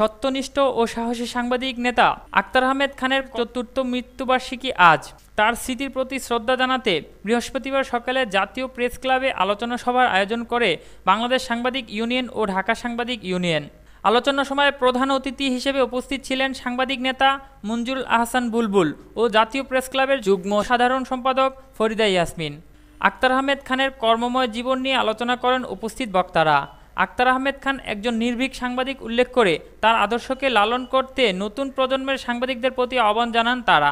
সত্যনিষ্ঠ ও সাহসী সাংবাদিক নেতা আক্তার আহমেদ খানের চতুর্থ মৃত্যুবার্ষিকী আজ তার স্মৃতির প্রতি শ্রদ্ধা জানাতে বৃহস্পতিবার সকালে জাতীয় প্রেস ক্লাবে আলোচনা সভার আয়োজন করে বাংলাদেশ সাংবাদিক ইউনিয়ন ও ঢাকা সাংবাদিক ইউনিয়ন আলোচনা সময়ে প্রধান অতিথি হিসেবে উপস্থিত ছিলেন সাংবাদিক নেতা মঞ্জুল আহসান বুলবুল ও জাতীয় প্রেস ক্লাবের যুগ্ম সাধারণ সম্পাদক ফরিদা ইয়াসমিন আক্তার আহমেদ খানের কর্মময় জীবন নিয়ে আলোচনা করেন উপস্থিত বক্তারা আক্তার আহমেদ খান একজন নির্ভীক সাংবাদিক উল্লেখ করে তার আদর্শকে লালন করতে নতুন প্রজন্মের সাংবাদিকদের প্রতি আহ্বান জানান তারা